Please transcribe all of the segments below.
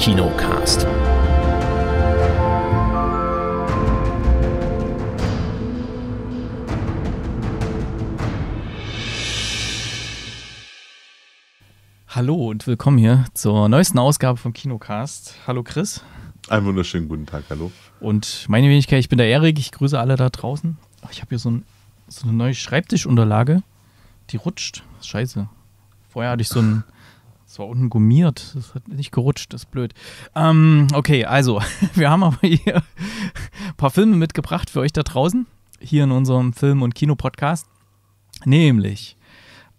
Kinocast. Hallo und willkommen hier zur neuesten Ausgabe vom Kinocast. Hallo Chris. Einen wunderschönen guten Tag, hallo. Und meine Wenigkeit, ich bin der Erik, ich grüße alle da draußen. Ich habe hier so, ein, so, eine neue Schreibtischunterlage, die rutscht. Scheiße. Vorher hatte ich so ein es war unten gummiert, das hat nicht gerutscht, das ist blöd. Ähm, okay, also, wir haben aber hier ein paar Filme mitgebracht für euch da draußen, hier in unserem Film- und Kinopodcast. Nämlich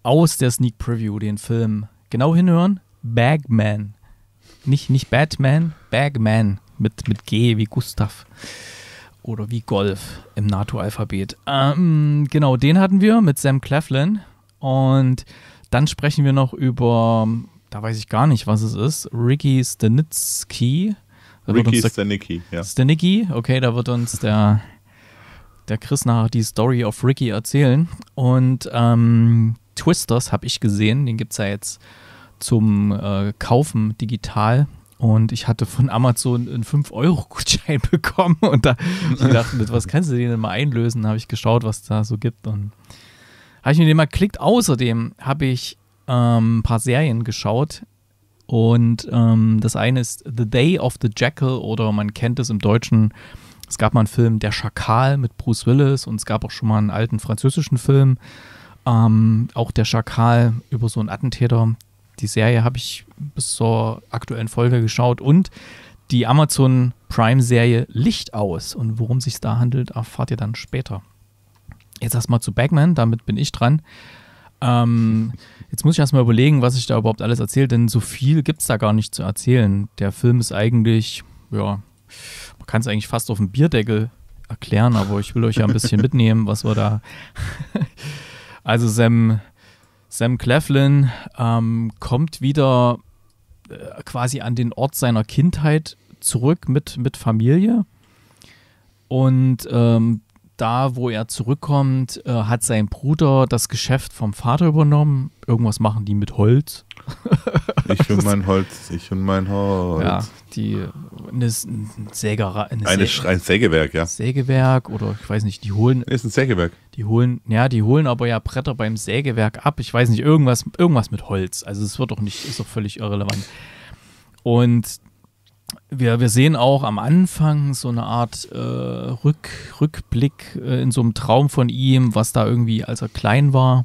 aus der Sneak Preview den Film genau hinhören, Bagman. Nicht, nicht Batman, Bagman mit, mit G wie Gustav oder wie Golf im NATO-Alphabet. Ähm, genau, den hatten wir mit Sam Cleflin und dann sprechen wir noch über da weiß ich gar nicht, was es ist. Ricky Stanitsky. Ricky Stanicki, ja. Stanicki, okay, da wird uns der, der Chris nachher die Story of Ricky erzählen. Und ähm, Twisters habe ich gesehen, den gibt es ja jetzt zum äh, Kaufen digital. Und ich hatte von Amazon einen 5-Euro-Gutschein bekommen. Und da ich dachte, mit was kannst du den denn mal einlösen? Da habe ich geschaut, was da so gibt. Und habe ich mir den mal geklickt. Außerdem habe ich ähm, ein paar Serien geschaut. Und ähm, das eine ist The Day of the Jackal oder man kennt es im Deutschen. Es gab mal einen Film Der Schakal mit Bruce Willis und es gab auch schon mal einen alten französischen Film. Ähm, auch der Schakal über so einen Attentäter. Die Serie habe ich bis zur aktuellen Folge geschaut und die Amazon Prime-Serie Licht aus. Und worum es sich da handelt, erfahrt ihr dann später. Jetzt erstmal zu Bagman, damit bin ich dran. Ähm, jetzt muss ich erstmal überlegen, was ich da überhaupt alles erzähle, denn so viel gibt es da gar nicht zu erzählen. Der Film ist eigentlich, ja, man kann es eigentlich fast auf dem Bierdeckel erklären, aber ich will euch ja ein bisschen mitnehmen, was wir da. also Sam, Sam Cleflin ähm, kommt wieder äh, quasi an den Ort seiner Kindheit zurück mit, mit Familie. Und ähm, da, wo er zurückkommt, äh, hat sein Bruder das Geschäft vom Vater übernommen. Irgendwas machen die mit Holz. ich und mein Holz, ich und mein Holz. Ja, die eine, Säge, eine, eine Sä ein Sägewerk, ja. Sägewerk oder ich weiß nicht, die holen. Ist ein Sägewerk. Die holen, ja, die holen aber ja Bretter beim Sägewerk ab. Ich weiß nicht, irgendwas, irgendwas mit Holz. Also es wird doch nicht, ist doch völlig irrelevant. Und wir, wir sehen auch am Anfang so eine Art äh, Rück, Rückblick äh, in so einem Traum von ihm, was da irgendwie, als er klein war,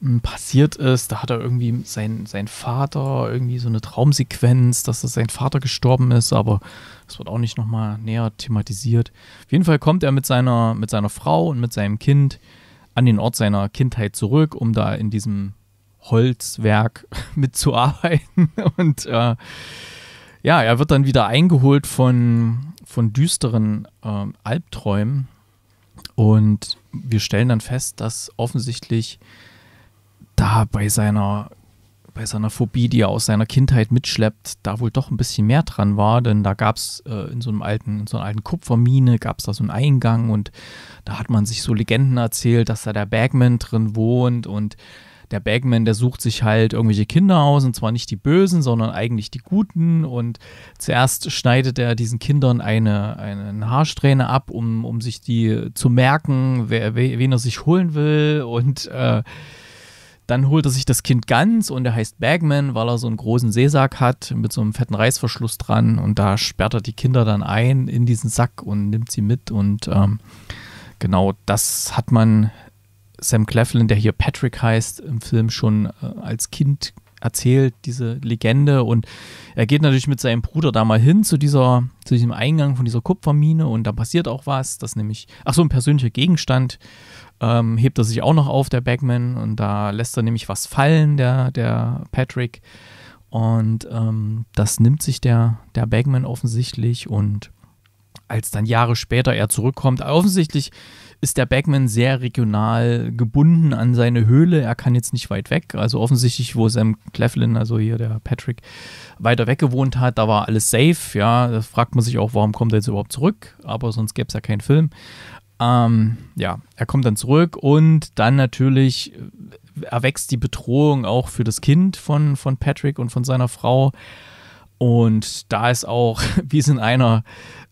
hm, passiert ist. Da hat er irgendwie sein, sein Vater, irgendwie so eine Traumsequenz, dass das sein Vater gestorben ist, aber das wird auch nicht nochmal näher thematisiert. Auf jeden Fall kommt er mit seiner, mit seiner Frau und mit seinem Kind an den Ort seiner Kindheit zurück, um da in diesem Holzwerk mitzuarbeiten und äh, ja, er wird dann wieder eingeholt von, von düsteren äh, Albträumen. Und wir stellen dann fest, dass offensichtlich da bei seiner, bei seiner Phobie, die er aus seiner Kindheit mitschleppt, da wohl doch ein bisschen mehr dran war. Denn da gab es äh, in so einem alten, in so einer alten Kupfermine, gab es da so einen Eingang und da hat man sich so Legenden erzählt, dass da der Bagman drin wohnt und der Bagman, der sucht sich halt irgendwelche Kinder aus und zwar nicht die Bösen, sondern eigentlich die Guten und zuerst schneidet er diesen Kindern eine, eine Haarsträhne ab, um, um sich die zu merken, wer, wen er sich holen will und äh, dann holt er sich das Kind ganz und er heißt Bagman, weil er so einen großen Seesack hat mit so einem fetten Reißverschluss dran und da sperrt er die Kinder dann ein in diesen Sack und nimmt sie mit und ähm, genau das hat man Sam Cleflin, der hier Patrick heißt, im Film schon äh, als Kind erzählt, diese Legende. Und er geht natürlich mit seinem Bruder da mal hin zu, dieser, zu diesem Eingang von dieser Kupfermine und da passiert auch was. Das nämlich, ach so, ein persönlicher Gegenstand ähm, hebt er sich auch noch auf, der Bagman. Und da lässt er nämlich was fallen, der, der Patrick. Und ähm, das nimmt sich der, der Bagman offensichtlich. Und als dann Jahre später er zurückkommt, offensichtlich ist der Bagman sehr regional gebunden an seine Höhle. Er kann jetzt nicht weit weg. Also offensichtlich, wo Sam Cleflin, also hier der Patrick, weiter weg gewohnt hat, da war alles safe. Ja, da fragt man sich auch, warum kommt er jetzt überhaupt zurück? Aber sonst gäbe es ja keinen Film. Ähm, ja, er kommt dann zurück und dann natürlich äh, erwächst die Bedrohung auch für das Kind von, von Patrick und von seiner Frau. Und da ist auch, wie es in einer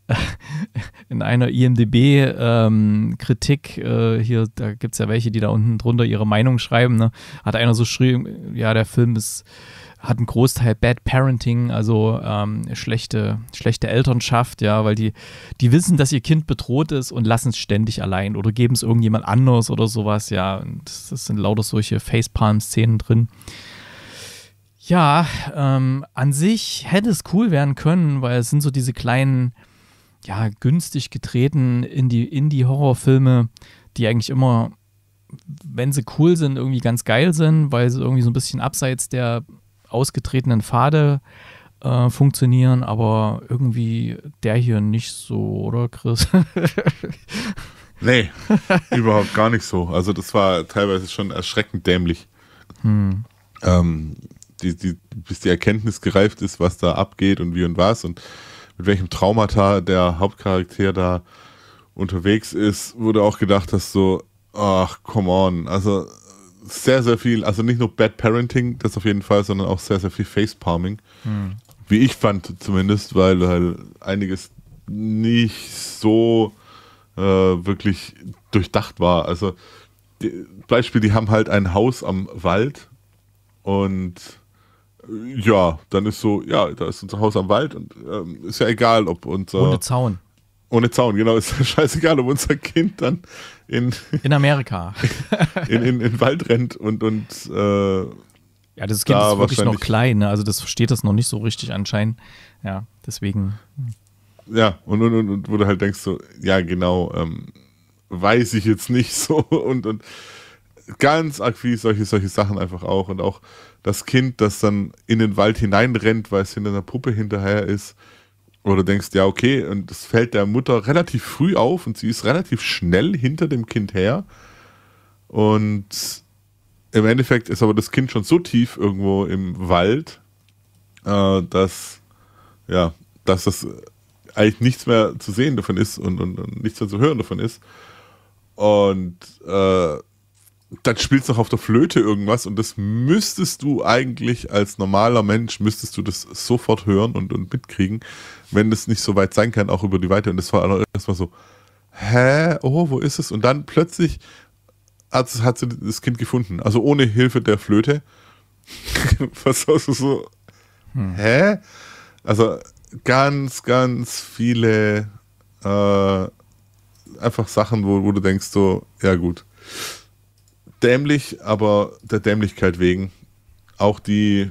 in einer IMDB-Kritik, ähm, äh, hier, da gibt es ja welche, die da unten drunter ihre Meinung schreiben, ne? hat einer so geschrieben, ja, der Film ist, hat einen Großteil Bad Parenting, also ähm, schlechte, schlechte Elternschaft, ja, weil die, die wissen, dass ihr Kind bedroht ist und lassen es ständig allein oder geben es irgendjemand anders oder sowas, ja, und das, sind lauter solche Facepalm-Szenen drin. Ja, ähm, an sich hätte es cool werden können, weil es sind so diese kleinen ja, günstig getreten in die Indie-Horrorfilme, die eigentlich immer, wenn sie cool sind, irgendwie ganz geil sind, weil sie irgendwie so ein bisschen abseits der ausgetretenen Pfade äh, funktionieren, aber irgendwie der hier nicht so, oder Chris? nee, überhaupt gar nicht so. Also das war teilweise schon erschreckend dämlich. Hm. Ähm, die, die, bis die Erkenntnis gereift ist, was da abgeht und wie und was und mit welchem Traumata der Hauptcharakter da unterwegs ist, wurde auch gedacht, dass so, ach, come on. Also sehr, sehr viel, also nicht nur Bad Parenting, das auf jeden Fall, sondern auch sehr, sehr viel Facepalming. Mhm. Wie ich fand zumindest, weil halt einiges nicht so äh, wirklich durchdacht war. Also die, Beispiel, die haben halt ein Haus am Wald und ja, dann ist so, ja, da ist unser Haus am Wald und ähm, ist ja egal, ob unser. Ohne Zaun. Ohne Zaun, genau, ist scheißegal, ob unser Kind dann in. In Amerika. in, in, in, in Wald rennt und. und äh, ja, das Kind da ist wirklich noch klein, ne? also das versteht das noch nicht so richtig anscheinend. Ja, deswegen. Hm. Ja, und, und, und, und wo du halt denkst, so, ja, genau, ähm, weiß ich jetzt nicht so und. und ganz aktiv solche, solche Sachen einfach auch. Und auch das Kind, das dann in den Wald hineinrennt, weil es hinter einer Puppe hinterher ist. Oder denkst, ja, okay, und das fällt der Mutter relativ früh auf und sie ist relativ schnell hinter dem Kind her. Und im Endeffekt ist aber das Kind schon so tief irgendwo im Wald, äh, dass, ja, dass das eigentlich nichts mehr zu sehen davon ist und, und, und nichts mehr zu hören davon ist. Und äh, dann spielst du noch auf der Flöte irgendwas und das müsstest du eigentlich als normaler Mensch, müsstest du das sofort hören und, und mitkriegen, wenn das nicht so weit sein kann, auch über die Weite. Und das war erstmal so, hä, oh, wo ist es? Und dann plötzlich hat, hat sie das Kind gefunden. Also ohne Hilfe der Flöte. Was hast du so, hm. hä? Also ganz, ganz viele äh, einfach Sachen, wo, wo du denkst so, ja gut dämlich, aber der Dämlichkeit wegen. Auch die,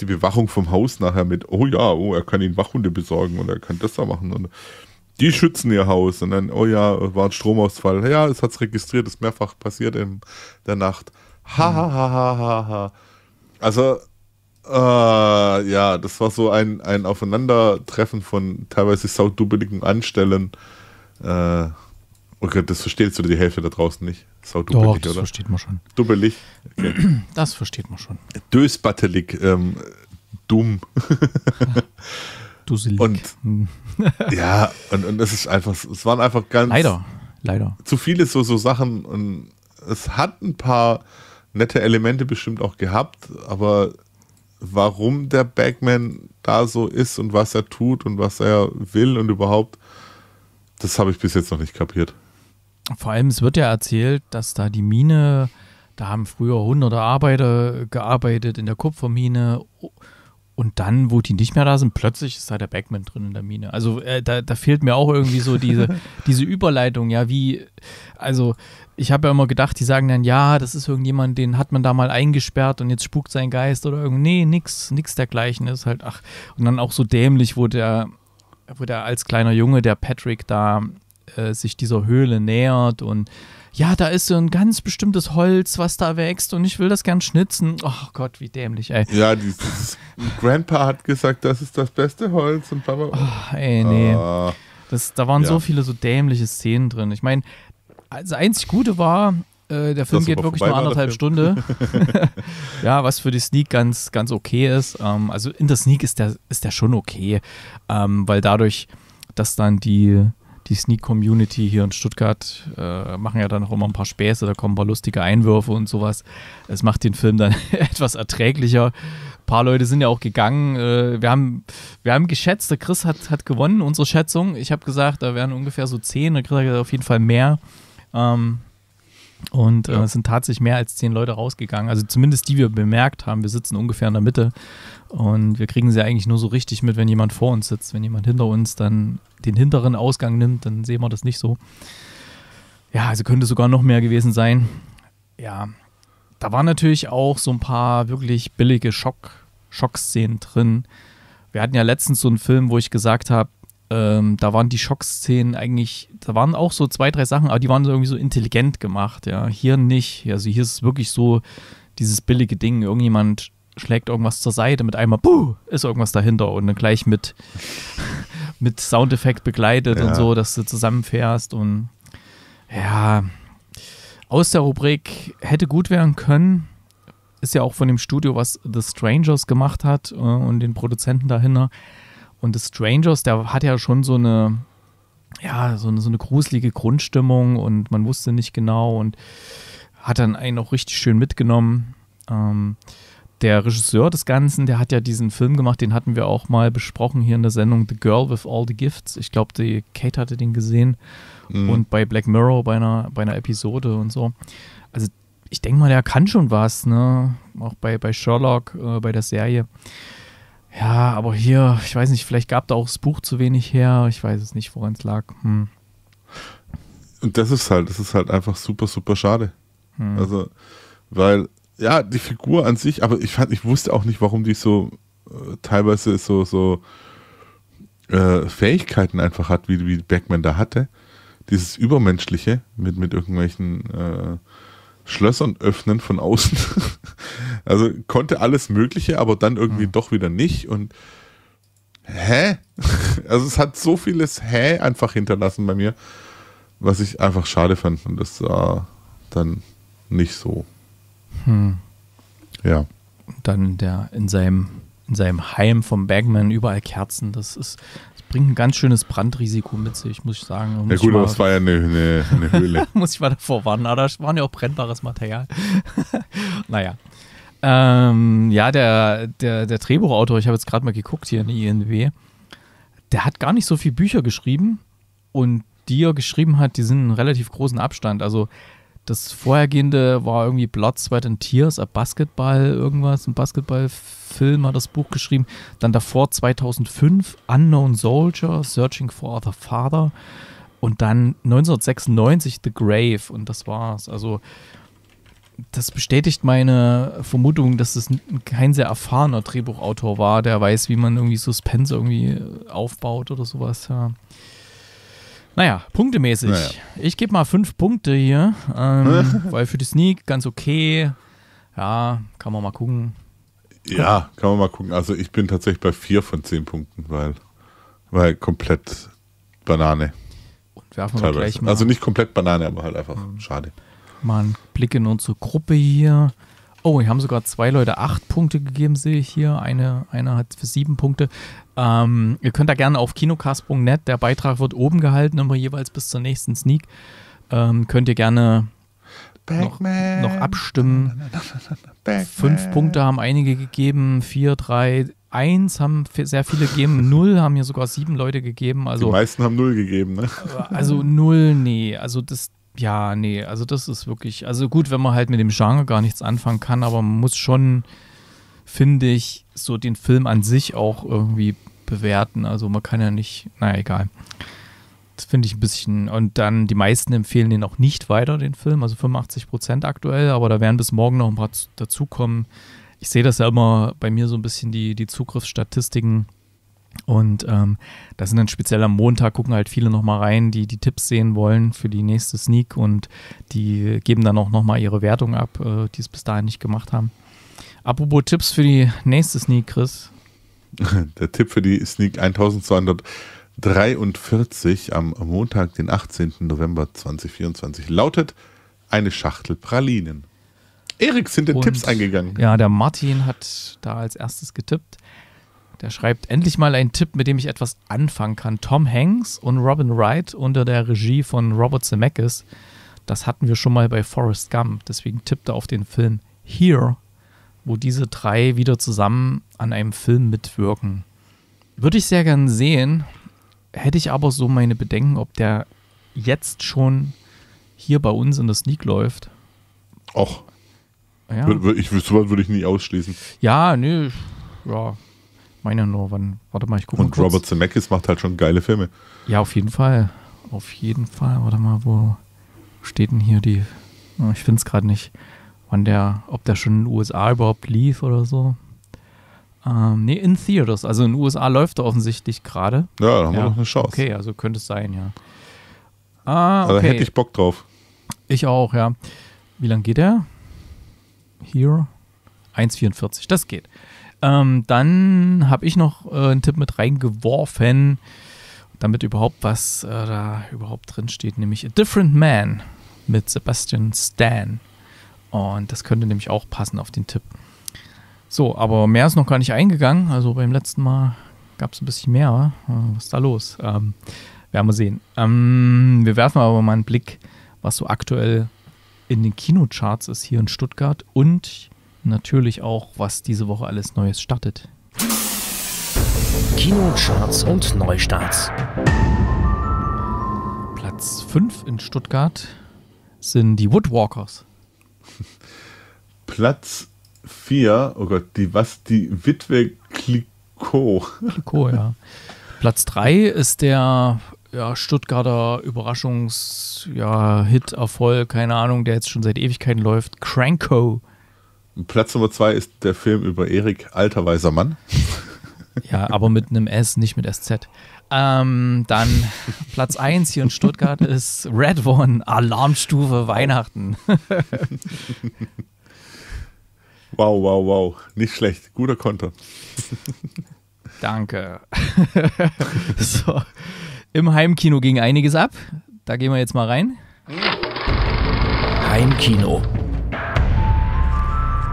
die Bewachung vom Haus nachher mit, oh ja, oh, er kann ihn Wachhunde besorgen und er kann das da machen und die schützen ihr Haus und dann, oh ja, war ein Stromausfall. Ja, es hat es registriert, ist mehrfach passiert in der Nacht. Ha, ha, ha, ha, ha, ha. Also, äh, ja, das war so ein, ein Aufeinandertreffen von teilweise saudubbeligen Anstellen. Äh, Okay, das verstehst du die Hälfte da draußen nicht. Sau dubbelig, Doch, das oder? versteht man schon. Dubbelig. Okay. Das versteht man schon. Dösbattelig, ähm, dumm. Dusselig. Und ja, und, und es ist einfach, es waren einfach ganz. Leider, leider. Zu viele so, so Sachen und es hat ein paar nette Elemente bestimmt auch gehabt, aber warum der Bagman da so ist und was er tut und was er will und überhaupt, das habe ich bis jetzt noch nicht kapiert. Vor allem, es wird ja erzählt, dass da die Mine, da haben früher hunderte Arbeiter gearbeitet in der Kupfermine. Und dann, wo die nicht mehr da sind, plötzlich ist da der Backman drin in der Mine. Also äh, da, da, fehlt mir auch irgendwie so diese, diese Überleitung, ja, wie, also ich habe ja immer gedacht, die sagen dann, ja, das ist irgendjemand, den hat man da mal eingesperrt und jetzt spukt sein Geist oder irgendwie, nee, nix, nix dergleichen ist halt, ach, und dann auch so dämlich, wo der, wo der als kleiner Junge, der Patrick da äh, sich dieser Höhle nähert und ja, da ist so ein ganz bestimmtes Holz, was da wächst und ich will das gern schnitzen. Ach oh Gott, wie dämlich, ey. Ja, dieses Grandpa hat gesagt, das ist das beste Holz und Papa. Oh, ey, nee. Ah. Das, da waren ja. so viele so dämliche Szenen drin. Ich meine, also das einzig Gute war, äh, der Film das geht wirklich nur anderthalb Stunden. ja, was für die Sneak ganz, ganz okay ist. Ähm, also in der Sneak ist der, ist der schon okay, ähm, weil dadurch, dass dann die die Sneak-Community hier in Stuttgart äh, machen ja dann auch immer ein paar Späße, da kommen ein paar lustige Einwürfe und sowas. Es macht den Film dann etwas erträglicher. Ein paar Leute sind ja auch gegangen. Äh, wir, haben, wir haben geschätzt, der Chris hat, hat gewonnen, unsere Schätzung. Ich habe gesagt, da wären ungefähr so zehn, der Chris hat gesagt, auf jeden Fall mehr. Ähm, und äh, ja. äh, es sind tatsächlich mehr als zehn Leute rausgegangen. Also zumindest die die wir bemerkt haben. Wir sitzen ungefähr in der Mitte und wir kriegen sie eigentlich nur so richtig mit, wenn jemand vor uns sitzt. Wenn jemand hinter uns dann den hinteren Ausgang nimmt, dann sehen wir das nicht so. Ja, also könnte sogar noch mehr gewesen sein. Ja, da waren natürlich auch so ein paar wirklich billige Schock, Schockszenen drin. Wir hatten ja letztens so einen Film, wo ich gesagt habe, ähm, da waren die Schockszenen eigentlich, da waren auch so zwei, drei Sachen, aber die waren so irgendwie so intelligent gemacht, ja. Hier nicht. Also hier ist es wirklich so dieses billige Ding, irgendjemand schlägt irgendwas zur Seite, mit einmal puh, ist irgendwas dahinter und dann gleich mit, mit Soundeffekt begleitet ja. und so, dass du zusammenfährst und ja, aus der Rubrik hätte gut werden können, ist ja auch von dem Studio, was The Strangers gemacht hat äh, und den Produzenten dahinter. Und The Strangers, der hat ja schon so eine, ja, so eine, so eine gruselige Grundstimmung und man wusste nicht genau und hat dann einen auch richtig schön mitgenommen. Ähm, der Regisseur des Ganzen, der hat ja diesen Film gemacht, den hatten wir auch mal besprochen hier in der Sendung The Girl with All the Gifts. Ich glaube, die Kate hatte den gesehen mhm. und bei Black Mirror bei einer, bei einer Episode und so. Also ich denke mal, der kann schon was, ne? Auch bei, bei Sherlock, äh, bei der Serie. Ja, aber hier, ich weiß nicht, vielleicht gab da auch das Buch zu wenig her. Ich weiß es nicht, woran es lag. Hm. Und das ist halt, das ist halt einfach super, super schade. Hm. Also, weil, ja, die Figur an sich, aber ich fand, ich wusste auch nicht, warum die so äh, teilweise so, so äh, Fähigkeiten einfach hat, wie, wie Backman da hatte. Dieses Übermenschliche mit, mit irgendwelchen äh, Schlössern öffnen von außen. also konnte alles Mögliche, aber dann irgendwie mhm. doch wieder nicht. Und hä? also es hat so vieles hä einfach hinterlassen bei mir, was ich einfach schade fand. Und das war dann nicht so. Hm. Ja. Und dann der, in seinem in seinem Heim vom Bagman überall Kerzen. Das ist, das bringt ein ganz schönes Brandrisiko mit sich, muss ich sagen. Muss ja gut, aber es war ja eine, eine, eine Höhle. muss ich mal davor warnen, aber da waren ja auch brennbares Material. naja. Ähm, ja, der, der, der Drehbuchautor, ich habe jetzt gerade mal geguckt hier in der INW, der hat gar nicht so viele Bücher geschrieben und die er geschrieben hat, die sind in relativ großen Abstand. Also das vorhergehende war irgendwie Blood, Sweat and Tears, ein Basketball, irgendwas, ein Basketballfilm hat das Buch geschrieben. Dann davor 2005 Unknown Soldier, Searching for the Father. Und dann 1996 The Grave. Und das war's. Also, das bestätigt meine Vermutung, dass es kein sehr erfahrener Drehbuchautor war, der weiß, wie man irgendwie Suspense irgendwie aufbaut oder sowas. Ja. Naja, punktemäßig. Naja. Ich gebe mal fünf Punkte hier, ähm, weil für die Sneak ganz okay. Ja, kann man mal gucken. Ja, kann man mal gucken. Also ich bin tatsächlich bei vier von zehn Punkten, weil, weil komplett Banane. Und werfen wir gleich mal. Also nicht komplett Banane, aber halt einfach mhm. schade. Mal einen Blick in unsere Gruppe hier. Oh, hier haben sogar zwei Leute acht Punkte gegeben, sehe ich hier. Eine, einer hat für sieben Punkte. Ähm, ihr könnt da gerne auf kinocast.net, der Beitrag wird oben gehalten, immer jeweils bis zur nächsten Sneak. Ähm, könnt ihr gerne noch, noch, abstimmen. Fünf Punkte haben einige gegeben, vier, drei, eins haben sehr viele gegeben, null haben hier sogar sieben Leute gegeben. Also, Die meisten haben null gegeben, ne? Äh, also null, nee. Also das, ja, nee, also das ist wirklich, also gut, wenn man halt mit dem Genre gar nichts anfangen kann, aber man muss schon, finde ich, so den Film an sich auch irgendwie bewerten. Also man kann ja nicht, naja, egal. Das finde ich ein bisschen. Und dann, die meisten empfehlen den auch nicht weiter, den Film, also 85 Prozent aktuell, aber da werden bis morgen noch ein paar dazukommen. Ich sehe das ja immer bei mir so ein bisschen, die, die Zugriffsstatistiken. Und ähm, da sind dann speziell am Montag, gucken halt viele nochmal rein, die die Tipps sehen wollen für die nächste Sneak und die geben dann auch nochmal ihre Wertung ab, äh, die es bis dahin nicht gemacht haben. Apropos Tipps für die nächste Sneak, Chris. Der Tipp für die Sneak 1243 am Montag, den 18. November 2024, lautet eine Schachtel Pralinen. Erik, sind denn Tipps eingegangen? Ja, der Martin hat da als erstes getippt. Der schreibt endlich mal einen Tipp, mit dem ich etwas anfangen kann. Tom Hanks und Robin Wright unter der Regie von Robert Zemeckis. Das hatten wir schon mal bei Forrest Gump. Deswegen tippt er auf den Film Here wo diese drei wieder zusammen an einem Film mitwirken. Würde ich sehr gern sehen, hätte ich aber so meine Bedenken, ob der jetzt schon hier bei uns in der Sneak läuft. Och. Ja. Ich, sowas würde ich nie ausschließen. Ja, nee, ja. Meine nur, wann, warte mal, ich gucke mal. Und Robert Zemeckis macht halt schon geile Filme. Ja, auf jeden Fall. Auf jeden Fall. Warte mal, wo steht denn hier die. Oh, ich finde es gerade nicht wann der, ob der schon in den USA überhaupt lief oder so. Ähm, nee, in Theaters. Also in den USA läuft er offensichtlich gerade. Ja, da haben ja. wir noch eine Chance. Okay, also könnte es sein, ja. Ah, also okay. Also hätte ich Bock drauf. Ich auch, ja. Wie lange geht er? Hier? 1,44. Das geht. Ähm, dann habe ich noch äh, einen Tipp mit reingeworfen, damit überhaupt was äh, da überhaupt drin steht, nämlich A Different Man mit Sebastian Stan. Und das könnte nämlich auch passen auf den Tipp. So, aber mehr ist noch gar nicht eingegangen. Also beim letzten Mal gab es ein bisschen mehr. Was ist da los? Ähm, werden wir sehen. Ähm, wir werfen aber mal einen Blick, was so aktuell in den Kinocharts ist hier in Stuttgart und natürlich auch, was diese Woche alles Neues startet. Kinocharts und Neustarts. Platz 5 in Stuttgart sind die Woodwalkers. Platz 4, oh Gott, die was, die Witwe Clicot. Clicot, ja. Platz 3 ist der ja, Stuttgarter Überraschungs-Hit-Erfolg, ja, keine Ahnung, der jetzt schon seit Ewigkeiten läuft, Cranko. Platz Nummer 2 ist der Film über Erik, alter weiser Mann. Ja, aber mit einem S, nicht mit SZ. Ähm, dann Platz 1 hier in Stuttgart ist Red One, Alarmstufe Weihnachten. Wow, wow, wow. Nicht schlecht. Guter Konter. Danke. so. Im Heimkino ging einiges ab. Da gehen wir jetzt mal rein. Heimkino.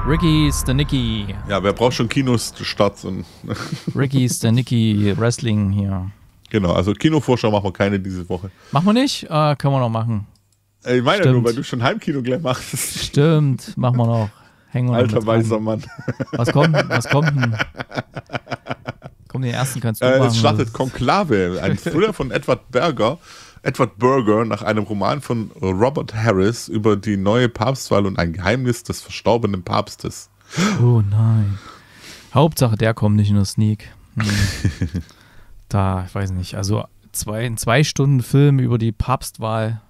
Ricky Stanicki. Ja, wer braucht schon Kinostarts? Und Ricky Stanicki Wrestling hier. Genau, also Kinovorschau machen wir keine diese Woche. Machen wir nicht? Äh, können wir noch machen. Äh, ich meine Stimmt. nur, weil du schon Heimkino gleich machst. Stimmt, machen wir noch. Hängen wir Alter weißer Mann. Was kommt, was kommt denn? Komm, den ersten kannst du äh, machen, Es startet Konklave, ein Thriller von Edward Berger. Edward Berger nach einem Roman von Robert Harris über die neue Papstwahl und ein Geheimnis des verstorbenen Papstes. Oh nein. Hauptsache, der kommt nicht in der Sneak. Hm. da, ich weiß nicht. Also zwei, ein zwei Stunden Film über die Papstwahl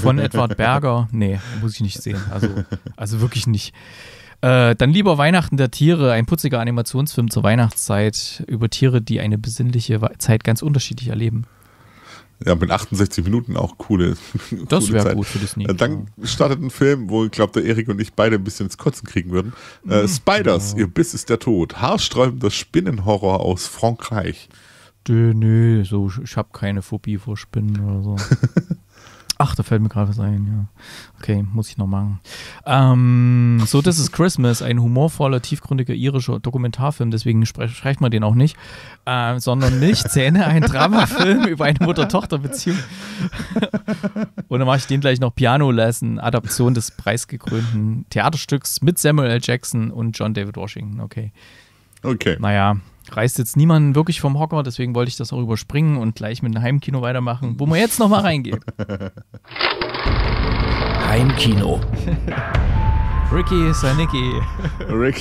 von Edward Berger? Nee, muss ich nicht sehen. Also, also wirklich nicht. Äh, dann lieber Weihnachten der Tiere, ein putziger Animationsfilm zur Weihnachtszeit über Tiere, die eine besinnliche Zeit ganz unterschiedlich erleben. Ja, mit 68 Minuten auch coole. Das wäre gut für Disney. Äh, dann genau. startet ein Film, wo ich glaube, der Erik und ich beide ein bisschen ins Kotzen kriegen würden. Äh, mhm. Spiders, oh. ihr Biss ist der Tod. Haarsträubender Spinnenhorror aus Frankreich. Dö, nö, so, ich habe keine Phobie vor Spinnen oder so. Ach, da fällt mir gerade was ein, ja. Okay, muss ich noch machen. Ähm, so, This is Christmas, ein humorvoller, tiefgründiger irischer Dokumentarfilm, deswegen schreibt man den auch nicht, äh, sondern Milchzähne, ein Dramafilm über eine Mutter-Tochter-Beziehung. Und dann mache ich den gleich noch Piano lassen, Adaption des preisgekrönten Theaterstücks mit Samuel L. Jackson und John David Washington, okay. Okay. Naja, reißt jetzt niemanden wirklich vom Hocker, deswegen wollte ich das auch überspringen und gleich mit einem Heimkino weitermachen, wo wir jetzt nochmal reingehen. Heimkino. Ricky Stanicki. Rick,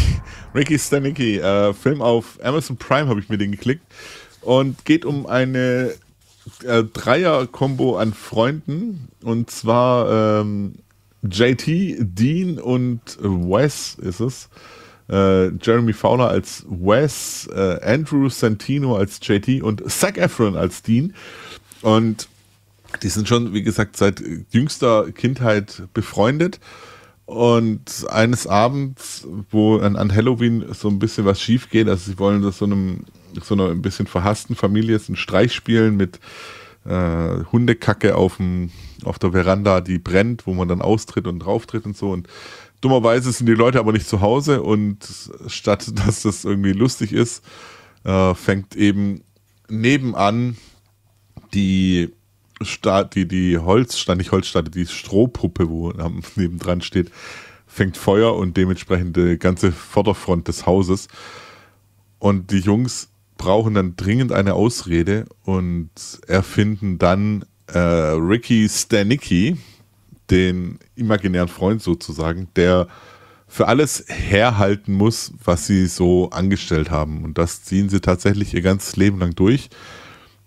Ricky Stanicki, äh, Film auf Amazon Prime habe ich mir den geklickt und geht um eine äh, Dreier-Kombo an Freunden und zwar ähm, JT, Dean und Wes ist es äh, Jeremy Fowler als Wes, äh, Andrew Santino als JT und Zach Efron als Dean. Und die sind schon, wie gesagt, seit jüngster Kindheit befreundet. Und eines Abends, wo an, an Halloween so ein bisschen was schief geht, also sie wollen das so einem so einer ein bisschen verhassten Familie einen Streich spielen mit äh, Hundekacke auf, dem, auf der Veranda, die brennt, wo man dann austritt und drauftritt und so. Und Dummerweise sind die Leute aber nicht zu Hause und statt dass das irgendwie lustig ist, äh, fängt eben nebenan die Stadt, die, die Holzstadt, nicht Holzstadt, die Strohpuppe, wo nebendran steht, fängt Feuer und dementsprechend die ganze Vorderfront des Hauses. Und die Jungs brauchen dann dringend eine Ausrede und erfinden dann äh, Ricky Stanicky, den imaginären Freund sozusagen, der für alles herhalten muss, was sie so angestellt haben. Und das ziehen sie tatsächlich ihr ganzes Leben lang durch.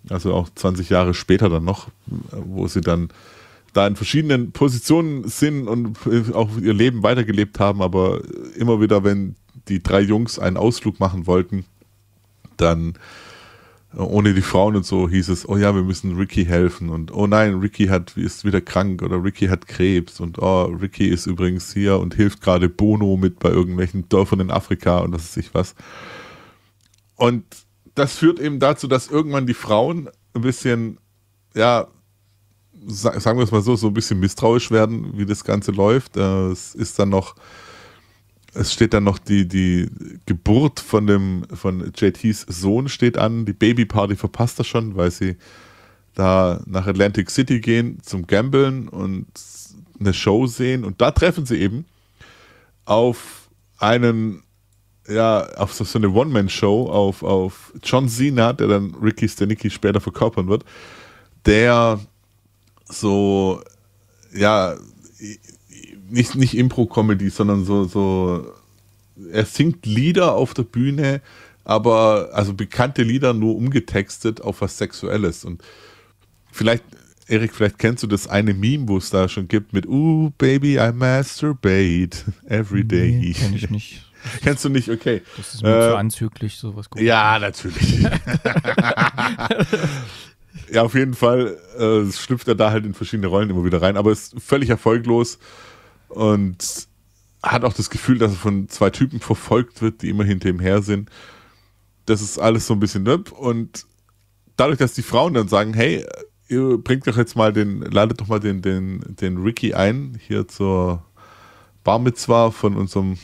Also auch 20 Jahre später dann noch, wo sie dann da in verschiedenen Positionen sind und auch ihr Leben weitergelebt haben, aber immer wieder, wenn die drei Jungs einen Ausflug machen wollten, dann äh, ohne die Frauen und so hieß es, oh ja, wir müssen Ricky helfen und oh nein, Ricky hat, ist wieder krank oder Ricky hat Krebs und oh, Ricky ist übrigens hier und hilft gerade Bono mit bei irgendwelchen Dörfern in Afrika und das ist ich was. Und das führt eben dazu, dass irgendwann die Frauen ein bisschen, ja, sagen wir es mal so, so ein bisschen misstrauisch werden, wie das Ganze läuft. Äh, es ist dann noch es steht dann noch die, die Geburt von dem von JTs Sohn steht an. Die Babyparty verpasst er schon, weil sie da nach Atlantic City gehen zum Gambeln und eine Show sehen. Und da treffen sie eben auf einen, ja, auf so, eine One-Man-Show, auf, auf John Cena, der dann Ricky Stanicky später verkörpern wird, der so, ja, nicht, nicht Impro-Comedy, sondern so, so, er singt Lieder auf der Bühne, aber, also bekannte Lieder nur umgetextet auf was Sexuelles. Und vielleicht, Erik, vielleicht kennst du das eine Meme, wo es da schon gibt mit, Ooh, Baby, I masturbate every day. Nee, kenn ich nicht. Kennst du nicht, okay. Das ist mir äh, zu anzüglich, sowas. Ja, natürlich. ja, auf jeden Fall äh, schlüpft er da halt in verschiedene Rollen immer wieder rein, aber ist völlig erfolglos. Und hat auch das Gefühl, dass er von zwei Typen verfolgt wird, die immer hinter ihm her sind. Das ist alles so ein bisschen nöp. Ne? Und dadurch, dass die Frauen dann sagen, hey, ihr bringt doch jetzt mal den, ladet doch mal den, den, den Ricky ein, hier zur Bar Mitzwa von unserem,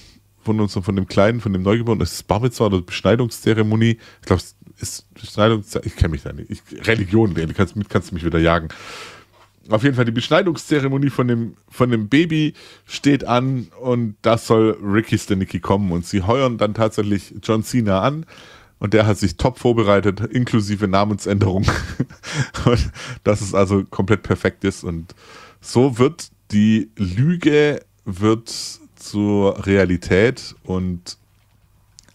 von unserem, von dem Kleinen, von dem Neugeborenen. Ist es Bar Mitzwa oder Beschneidungszeremonie? Ich glaube, es ist Beschneidungszeremonie. Ich kenne mich da nicht. Ich, Religion, mit kannst, kannst du mich wieder jagen auf jeden Fall die Beschneidungszeremonie von dem, von dem Baby steht an und da soll Ricky Stenicki kommen. Und sie heuern dann tatsächlich John Cena an und der hat sich top vorbereitet, inklusive Namensänderung. und dass es also komplett perfekt ist. Und so wird die Lüge wird zur Realität und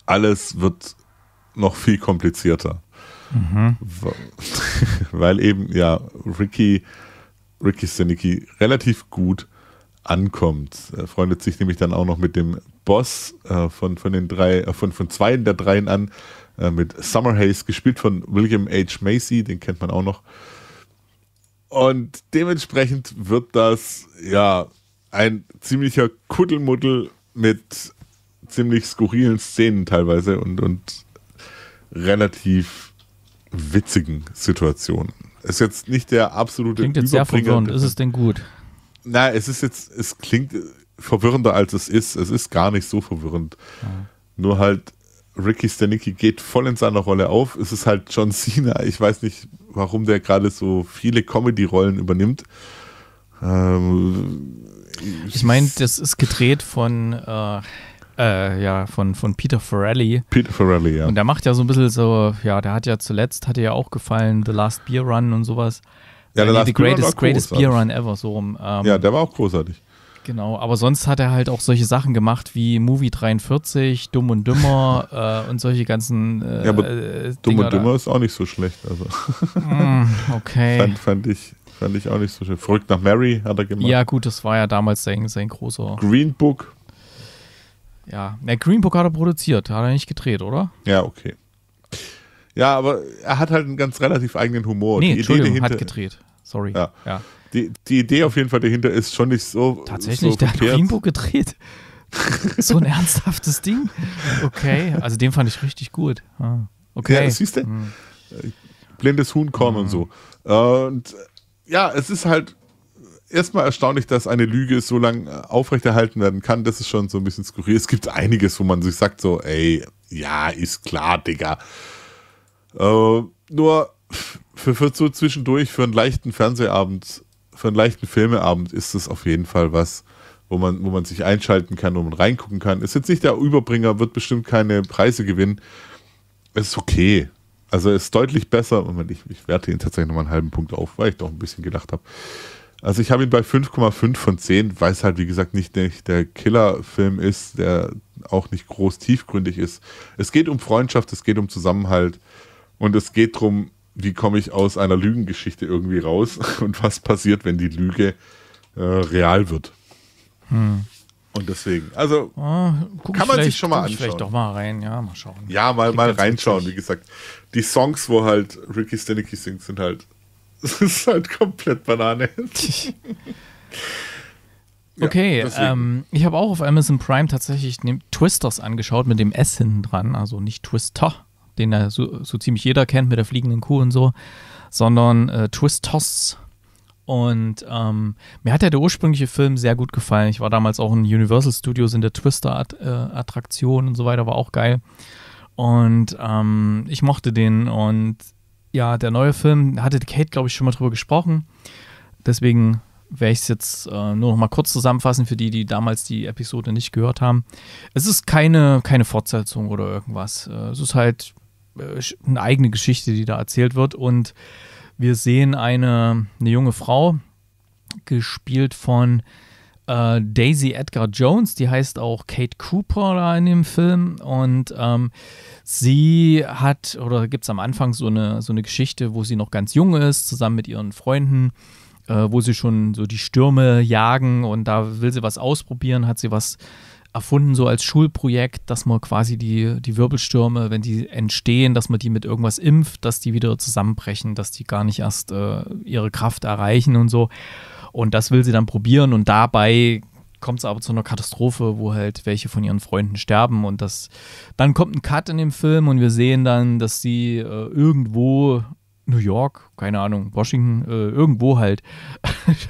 alles wird noch viel komplizierter. Mhm. Weil eben, ja, Ricky Ricky Stenicki relativ gut ankommt. Er freundet sich nämlich dann auch noch mit dem Boss äh, von, von den drei, äh, von, von zwei der dreien an, äh, mit Summer Haze, gespielt von William H. Macy, den kennt man auch noch. Und dementsprechend wird das ja ein ziemlicher Kuddelmuddel mit ziemlich skurrilen Szenen teilweise und, und relativ witzigen Situationen. Ist jetzt nicht der absolute Klingt jetzt sehr verwirrend. Ist es denn gut? Na, es ist jetzt, es klingt verwirrender als es ist. Es ist gar nicht so verwirrend. Ja. Ah. Nur halt, Ricky Stanicki geht voll in seiner Rolle auf. Es ist halt John Cena. Ich weiß nicht, warum der gerade so viele Comedy-Rollen übernimmt. Ähm, ich meine, das ist gedreht von, äh, äh, ja, von, von Peter Farrelly. Peter Farrelly, ja. Und der macht ja so ein bisschen so, ja, der hat ja zuletzt, hatte ja auch gefallen, The Last Beer Run und sowas. Ja, der nee, Last The Beer Greatest, greatest Beer Run Ever, so rum. Ähm, ja, der war auch großartig. Genau, aber sonst hat er halt auch solche Sachen gemacht wie Movie 43, Dumm und Dümmer äh, und solche ganzen. Äh, ja, aber äh, Dumm und Dümmer da. ist auch nicht so schlecht. Also. Mm, okay. fand, fand, ich, fand ich auch nicht so schlecht. Verrückt nach Mary hat er gemacht. Ja, gut, das war ja damals sein, sein großer. Green Book ja, der Green Book hat er produziert, hat er nicht gedreht, oder? Ja, okay. Ja, aber er hat halt einen ganz relativ eigenen Humor. Nee, die Entschuldigung, Idee dahinter, hat gedreht. Sorry. Ja. ja. Die, die Idee auf jeden Fall dahinter ist schon nicht so. Tatsächlich, so der verkehrt. hat Green Book gedreht. so ein ernsthaftes Ding. Okay, also den fand ich richtig gut. Ah, okay. Ja, das siehst du? Hm. Äh, blindes Huhnkorn kommen und hm. so. Äh, und ja, es ist halt erstmal erstaunlich, dass eine Lüge so lange äh, aufrechterhalten werden kann. Das ist schon so ein bisschen skurril. Es gibt einiges, wo man sich sagt, so, ey, ja, ist klar, Digga. Äh, nur für, für so zwischendurch, für einen leichten Fernsehabend, für einen leichten Filmeabend ist es auf jeden Fall was, wo man, wo man sich einschalten kann, wo man reingucken kann. Ist jetzt nicht der Überbringer, wird bestimmt keine Preise gewinnen. Ist okay. Also ist deutlich besser. Moment, ich, ich werte ihn tatsächlich nochmal einen halben Punkt auf, weil ich doch ein bisschen gedacht habe. Also ich habe ihn bei 5,5 von 10, weil es halt, wie gesagt, nicht der, der Killer-Film ist, der auch nicht groß tiefgründig ist. Es geht um Freundschaft, es geht um Zusammenhalt und es geht darum, wie komme ich aus einer Lügengeschichte irgendwie raus und was passiert, wenn die Lüge äh, real wird. Hm. Und deswegen, also oh, kann man sich schon mal anschauen. Vielleicht doch mal rein, ja, mal schauen. Ja, mal, mal reinschauen, wie gesagt. Die Songs, wo halt Ricky Stenicki singt, sind halt das ist halt komplett Banane. okay, ja, ähm, ich habe auch auf Amazon Prime tatsächlich Twisters angeschaut mit dem S hinten dran, also nicht Twister, den da so, so, ziemlich jeder kennt mit der fliegenden Kuh und so, sondern äh, Twistos. Und ähm, mir hat ja der ursprüngliche Film sehr gut gefallen. Ich war damals auch in Universal Studios in der Twister-Attraktion äh, und so weiter, war auch geil. Und ähm, ich mochte den und ja, der neue Film, hatte Kate, glaube ich, schon mal drüber gesprochen. Deswegen werde ich es jetzt äh, nur noch mal kurz zusammenfassen für die, die damals die Episode nicht gehört haben. Es ist keine, keine Fortsetzung oder irgendwas. Äh, es ist halt äh, eine eigene Geschichte, die da erzählt wird. Und wir sehen eine, eine junge Frau, gespielt von äh, Daisy Edgar Jones, die heißt auch Kate Cooper da in dem Film. Und ähm, sie hat, oder gibt es am Anfang so eine, so eine Geschichte, wo sie noch ganz jung ist, zusammen mit ihren Freunden, äh, wo sie schon so die Stürme jagen und da will sie was ausprobieren, hat sie was erfunden, so als Schulprojekt, dass man quasi die, die Wirbelstürme, wenn die entstehen, dass man die mit irgendwas impft, dass die wieder zusammenbrechen, dass die gar nicht erst äh, ihre Kraft erreichen und so. Und das will sie dann probieren und dabei kommt es aber zu einer Katastrophe, wo halt welche von ihren Freunden sterben und das dann kommt ein Cut in dem Film und wir sehen dann, dass sie äh, irgendwo New York, keine Ahnung, Washington, äh, irgendwo halt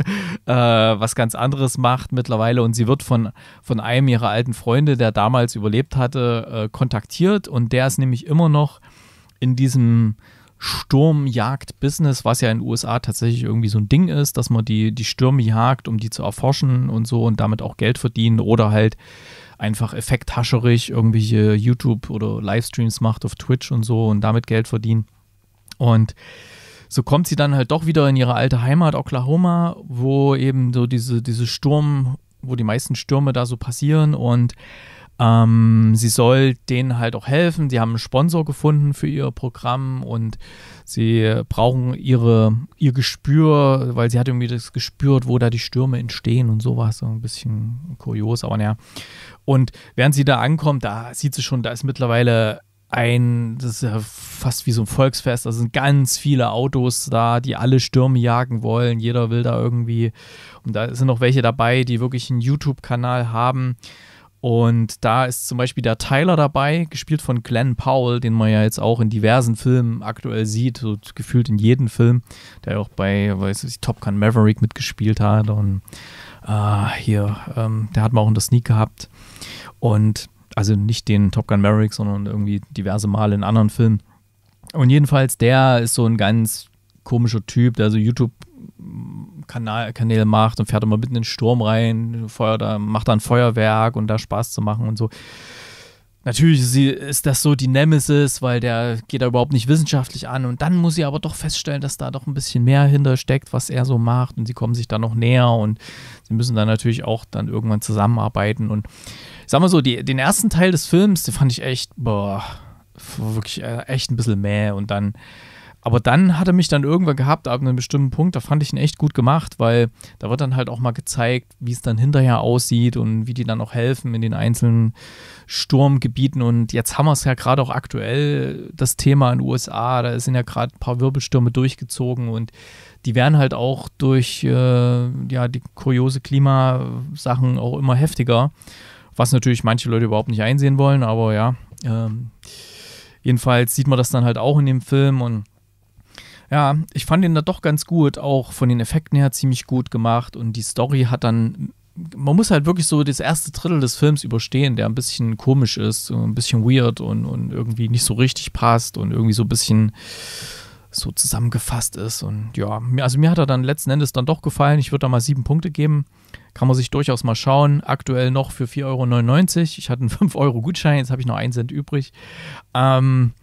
äh, was ganz anderes macht mittlerweile und sie wird von, von einem ihrer alten Freunde, der damals überlebt hatte, äh, kontaktiert und der ist nämlich immer noch in diesem Sturmjagd-Business, was ja in den USA tatsächlich irgendwie so ein Ding ist, dass man die, die Stürme jagt, um die zu erforschen und so und damit auch Geld verdienen oder halt einfach effekthascherig irgendwelche YouTube- oder Livestreams macht auf Twitch und so und damit Geld verdienen. Und so kommt sie dann halt doch wieder in ihre alte Heimat Oklahoma, wo eben so diese, diese Sturm, wo die meisten Stürme da so passieren und ähm, sie soll denen halt auch helfen. Sie haben einen Sponsor gefunden für ihr Programm und sie brauchen ihre, ihr Gespür, weil sie hat irgendwie das gespürt, wo da die Stürme entstehen und sowas. So ein bisschen kurios, aber naja. Und während sie da ankommt, da sieht sie schon, da ist mittlerweile ein, das ist ja fast wie so ein Volksfest, da sind ganz viele Autos da, die alle Stürme jagen wollen, jeder will da irgendwie, und da sind noch welche dabei, die wirklich einen YouTube-Kanal haben und da ist zum Beispiel der Tyler dabei, gespielt von Glenn Powell, den man ja jetzt auch in diversen Filmen aktuell sieht, so gefühlt in jedem Film, der auch bei weiß ich, Top Gun Maverick mitgespielt hat. Und äh, hier, ähm, der hat man auch in der Sneak gehabt. Und also nicht den Top Gun Maverick, sondern irgendwie diverse Male in anderen Filmen. Und jedenfalls, der ist so ein ganz komischer Typ, der so YouTube Kanal, Kanäle macht und fährt immer mitten in den Sturm rein, feuert da, macht dann Feuerwerk und da Spaß zu machen und so. Natürlich ist das so die Nemesis, weil der geht da überhaupt nicht wissenschaftlich an. Und dann muss sie aber doch feststellen, dass da doch ein bisschen mehr hintersteckt, was er so macht. Und sie kommen sich da noch näher und sie müssen dann natürlich auch dann irgendwann zusammenarbeiten. Und ich sag mal so, die, den ersten Teil des Films, den fand ich echt, boah, wirklich äh, echt ein bisschen mäh. Und dann aber dann hat er mich dann irgendwann gehabt, ab einem bestimmten Punkt, da fand ich ihn echt gut gemacht, weil da wird dann halt auch mal gezeigt, wie es dann hinterher aussieht und wie die dann auch helfen in den einzelnen Sturmgebieten. Und jetzt haben wir es ja gerade auch aktuell, das Thema in den USA, da sind ja gerade ein paar Wirbelstürme durchgezogen und die werden halt auch durch äh, ja, die kuriose Klimasachen auch immer heftiger, was natürlich manche Leute überhaupt nicht einsehen wollen, aber ja. Ähm, jedenfalls sieht man das dann halt auch in dem Film und ja, ich fand ihn da doch ganz gut, auch von den Effekten her ziemlich gut gemacht und die Story hat dann. Man muss halt wirklich so das erste Drittel des Films überstehen, der ein bisschen komisch ist, ein bisschen weird und, und irgendwie nicht so richtig passt und irgendwie so ein bisschen so zusammengefasst ist. Und ja, also mir hat er dann letzten Endes dann doch gefallen. Ich würde da mal sieben Punkte geben. Kann man sich durchaus mal schauen. Aktuell noch für 4,99 Euro. Ich hatte einen 5-Euro-Gutschein, jetzt habe ich noch einen Cent übrig. Ähm,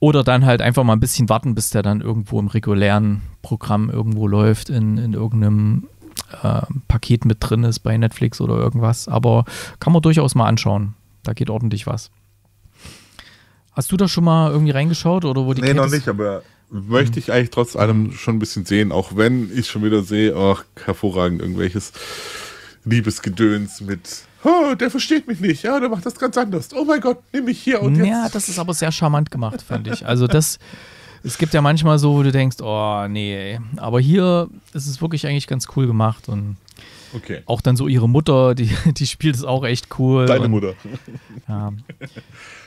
oder dann halt einfach mal ein bisschen warten, bis der dann irgendwo im regulären Programm irgendwo läuft, in, in irgendeinem äh, Paket mit drin ist bei Netflix oder irgendwas. Aber kann man durchaus mal anschauen. Da geht ordentlich was. Hast du da schon mal irgendwie reingeschaut oder wo die Nee, Kate noch nicht, aber möchte ich eigentlich trotz allem schon ein bisschen sehen, auch wenn ich schon wieder sehe, ach, hervorragend irgendwelches Liebesgedöns mit oh, der versteht mich nicht, ja, der macht das ganz anders. Oh mein Gott, nimm mich hier und jetzt. Ja, das ist aber sehr charmant gemacht, fand ich. Also das, es gibt ja manchmal so, wo du denkst, oh nee, aber hier ist es wirklich eigentlich ganz cool gemacht und okay. auch dann so ihre Mutter, die, die spielt es auch echt cool. Deine und, Mutter. Ja.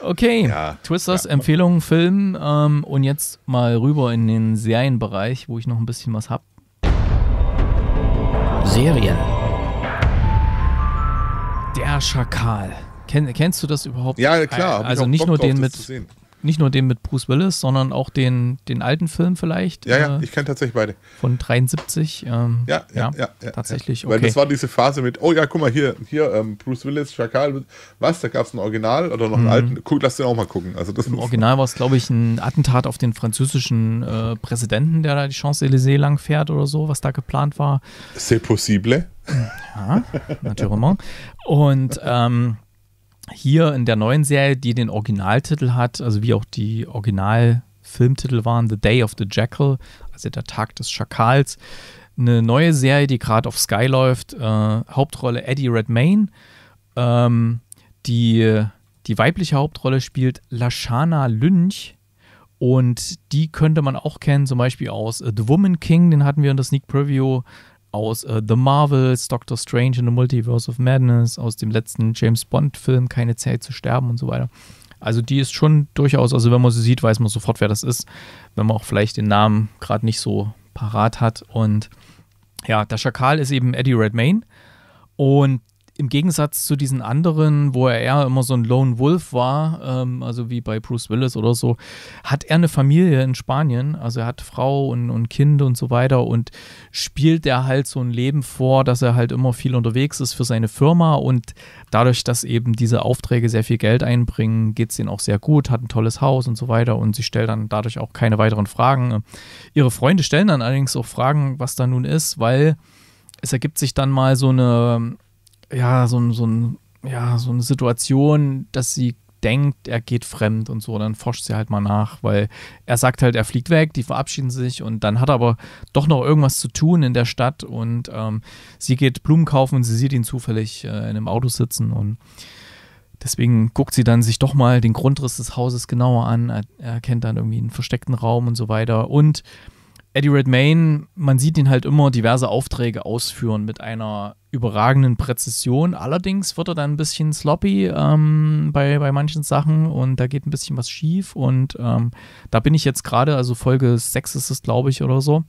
Okay, ja, Twisters, ja. Empfehlung, Film ähm, und jetzt mal rüber in den Serienbereich, wo ich noch ein bisschen was habe. Serien. Der Schakal. Kenn, kennst du das überhaupt? Ja, klar. Also nicht nur, drauf, den mit, nicht nur den mit Bruce Willis, sondern auch den, den alten Film vielleicht. Ja, ja, äh, ich kenne tatsächlich beide. Von 73. Ähm, ja, ja, ja, ja, tatsächlich. Ja. Weil okay. das war diese Phase mit, oh ja, guck mal hier, hier ähm, Bruce Willis, Schakal, was, da gab es ein Original oder noch einen mhm. alten, guck, lass den auch mal gucken. Also das Im Original war es, glaube ich, ein Attentat auf den französischen äh, Präsidenten, der da die Champs-Élysées lang fährt oder so, was da geplant war. C'est possible. Ja, natürlich. Und ähm, hier in der neuen Serie, die den Originaltitel hat, also wie auch die Originalfilmtitel waren, The Day of the Jackal, also der Tag des Schakals, eine neue Serie, die gerade auf Sky läuft, äh, Hauptrolle Eddie Redmayne, ähm, die, die weibliche Hauptrolle spielt Lashana Lynch, und die könnte man auch kennen, zum Beispiel aus äh, The Woman King, den hatten wir in der Sneak Preview aus äh, The Marvels, Doctor Strange in the Multiverse of Madness, aus dem letzten James Bond-Film, Keine Zeit zu sterben und so weiter. Also die ist schon durchaus, also wenn man sie sieht, weiß man sofort, wer das ist, wenn man auch vielleicht den Namen gerade nicht so parat hat. Und ja, der Schakal ist eben Eddie Redmayne. Und im Gegensatz zu diesen anderen, wo er eher immer so ein Lone Wolf war, ähm, also wie bei Bruce Willis oder so, hat er eine Familie in Spanien. Also er hat Frau und, und Kind und so weiter und spielt er halt so ein Leben vor, dass er halt immer viel unterwegs ist für seine Firma und dadurch, dass eben diese Aufträge sehr viel Geld einbringen, geht es ihnen auch sehr gut, hat ein tolles Haus und so weiter und sie stellt dann dadurch auch keine weiteren Fragen. Ihre Freunde stellen dann allerdings auch Fragen, was da nun ist, weil es ergibt sich dann mal so eine ja, so, so, ja, so eine Situation, dass sie denkt, er geht fremd und so. Und dann forscht sie halt mal nach, weil er sagt halt, er fliegt weg, die verabschieden sich und dann hat er aber doch noch irgendwas zu tun in der Stadt und ähm, sie geht Blumen kaufen und sie sieht ihn zufällig äh, in einem Auto sitzen und deswegen guckt sie dann sich doch mal den Grundriss des Hauses genauer an, er erkennt dann irgendwie einen versteckten Raum und so weiter und Eddie Redmayne, man sieht ihn halt immer diverse Aufträge ausführen mit einer überragenden Präzision. Allerdings wird er dann ein bisschen sloppy ähm, bei, bei manchen Sachen und da geht ein bisschen was schief. Und ähm, da bin ich jetzt gerade, also Folge 6 ist es, glaube ich, oder so.